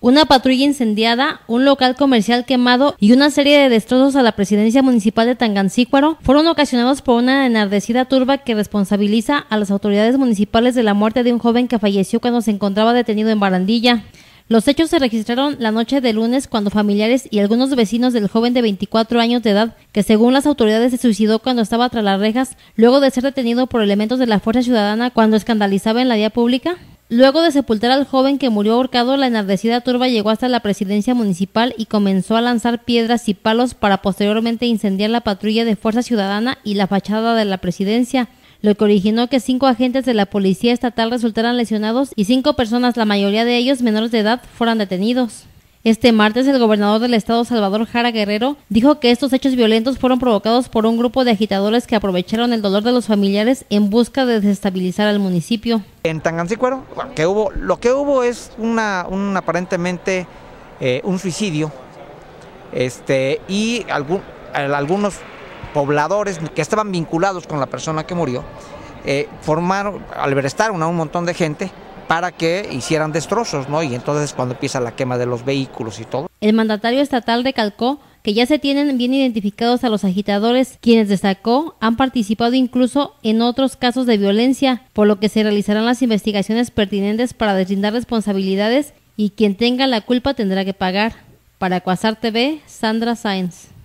una patrulla incendiada, un local comercial quemado y una serie de destrozos a la presidencia municipal de Tangancícuaro fueron ocasionados por una enardecida turba que responsabiliza a las autoridades municipales de la muerte de un joven que falleció cuando se encontraba detenido en Barandilla. Los hechos se registraron la noche de lunes cuando familiares y algunos vecinos del joven de 24 años de edad, que según las autoridades se suicidó cuando estaba tras las rejas, luego de ser detenido por elementos de la Fuerza Ciudadana cuando escandalizaba en la vía pública, Luego de sepultar al joven que murió ahorcado, la enardecida turba llegó hasta la presidencia municipal y comenzó a lanzar piedras y palos para posteriormente incendiar la patrulla de Fuerza Ciudadana y la fachada de la presidencia, lo que originó que cinco agentes de la policía estatal resultaran lesionados y cinco personas, la mayoría de ellos menores de edad, fueran detenidos. Este martes el gobernador del estado Salvador Jara Guerrero dijo que estos hechos violentos fueron provocados por un grupo de agitadores que aprovecharon el dolor de los familiares en busca de desestabilizar al municipio. En Tangancicuero, lo que hubo, lo que hubo es una, un, aparentemente eh, un suicidio este, y algunos pobladores que estaban vinculados con la persona que murió eh, formaron, alberestaron a un montón de gente para que hicieran destrozos, ¿no? Y entonces cuando empieza la quema de los vehículos y todo. El mandatario estatal recalcó que ya se tienen bien identificados a los agitadores, quienes destacó han participado incluso en otros casos de violencia, por lo que se realizarán las investigaciones pertinentes para deslindar responsabilidades y quien tenga la culpa tendrá que pagar. Para Cuasar TV, Sandra Sáenz.